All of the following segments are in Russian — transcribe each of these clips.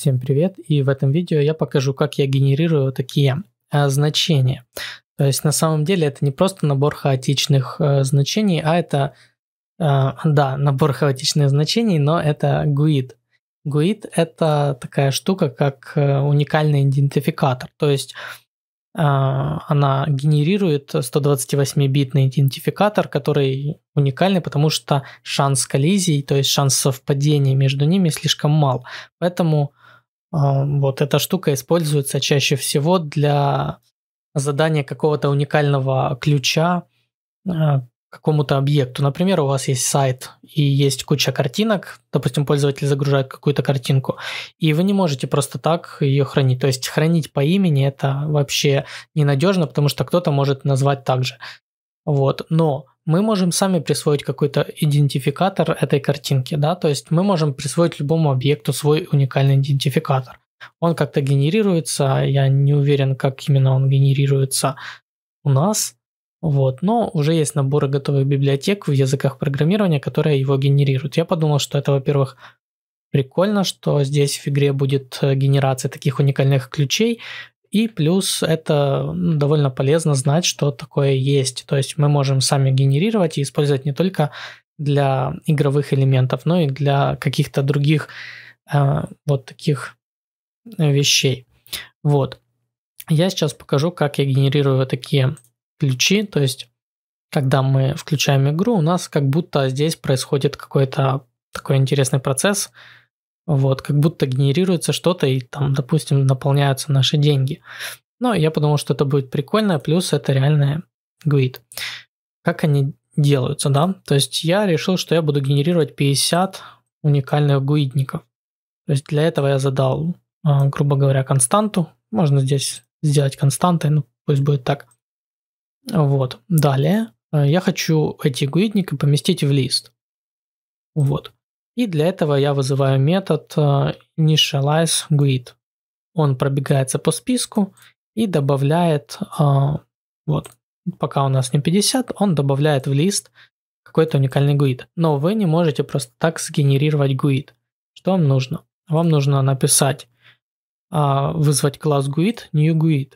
Всем привет! И в этом видео я покажу, как я генерирую такие а, значения. То есть на самом деле это не просто набор хаотичных э, значений, а это, э, да, набор хаотичных значений, но это GUID. GUID — это такая штука, как э, уникальный идентификатор. То есть она генерирует 128-битный идентификатор, который уникальный, потому что шанс коллизий, то есть шанс совпадения между ними слишком мал. Поэтому а, вот эта штука используется чаще всего для задания какого-то уникального ключа а, какому-то объекту. Например, у вас есть сайт и есть куча картинок, допустим, пользователь загружает какую-то картинку, и вы не можете просто так ее хранить. То есть хранить по имени это вообще ненадежно, потому что кто-то может назвать так же. Вот. Но мы можем сами присвоить какой-то идентификатор этой картинки, да, то есть мы можем присвоить любому объекту свой уникальный идентификатор. Он как-то генерируется, я не уверен, как именно он генерируется у нас, вот, но уже есть наборы готовых библиотек в языках программирования, которые его генерируют. Я подумал, что это, во-первых, прикольно, что здесь в игре будет э, генерация таких уникальных ключей, и плюс это ну, довольно полезно знать, что такое есть. То есть мы можем сами генерировать и использовать не только для игровых элементов, но и для каких-то других э, вот таких э, вещей. Вот. Я сейчас покажу, как я генерирую такие ключи. То есть, когда мы включаем игру, у нас как будто здесь происходит какой-то такой интересный процесс, вот, как будто генерируется что-то, и там, допустим, наполняются наши деньги. Но я подумал, что это будет прикольно, плюс это реальная гуид. Как они делаются, да? То есть я решил, что я буду генерировать 50 уникальных гуидников. То есть для этого я задал, а, грубо говоря, константу. Можно здесь сделать константы, ну пусть будет так. Вот. Далее э, я хочу эти гуидники поместить в лист. Вот. И для этого я вызываю метод initialize э, Он пробегается по списку и добавляет, э, вот, пока у нас не 50, он добавляет в лист какой-то уникальный GUID. Но вы не можете просто так сгенерировать GUID. Что вам нужно? Вам нужно написать, э, вызвать класс GUID, new GUID.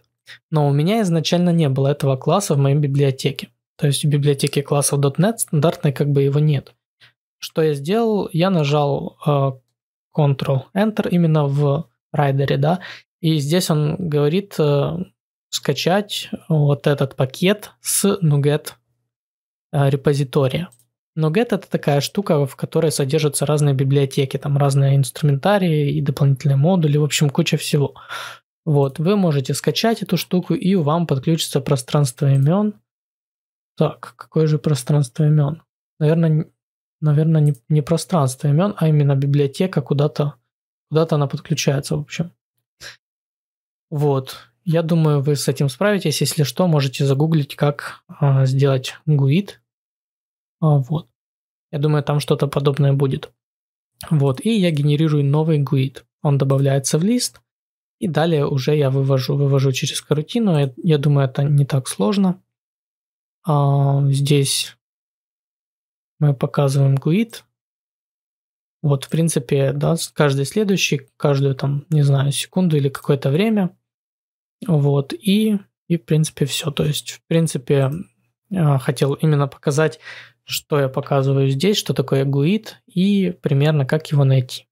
Но у меня изначально не было этого класса в моей библиотеке. То есть в библиотеке классов .NET стандартной как бы его нет. Что я сделал? Я нажал э, Ctrl-Enter именно в райдере, да, и здесь он говорит э, скачать вот этот пакет с NuGet э, репозитория. NuGet это такая штука, в которой содержатся разные библиотеки, там разные инструментарии и дополнительные модули, в общем, куча всего. Вот, вы можете скачать эту штуку, и вам подключится пространство имен. Так, какое же пространство имен? Наверное, наверное, не, не пространство имен, а именно библиотека куда-то, куда-то она подключается, в общем. Вот. Я думаю, вы с этим справитесь. Если что, можете загуглить, как э, сделать GUID. А, вот. Я думаю, там что-то подобное будет. Вот. И я генерирую новый GUID. Он добавляется в лист. И далее уже я вывожу, вывожу через карутину. Я, я думаю, это не так сложно. А, здесь мы показываем гуид. Вот, в принципе, да, каждый следующий, каждую там, не знаю, секунду или какое-то время. Вот, и, и в принципе, все. То есть, в принципе, а, хотел именно показать, что я показываю здесь, что такое гуид и примерно как его найти.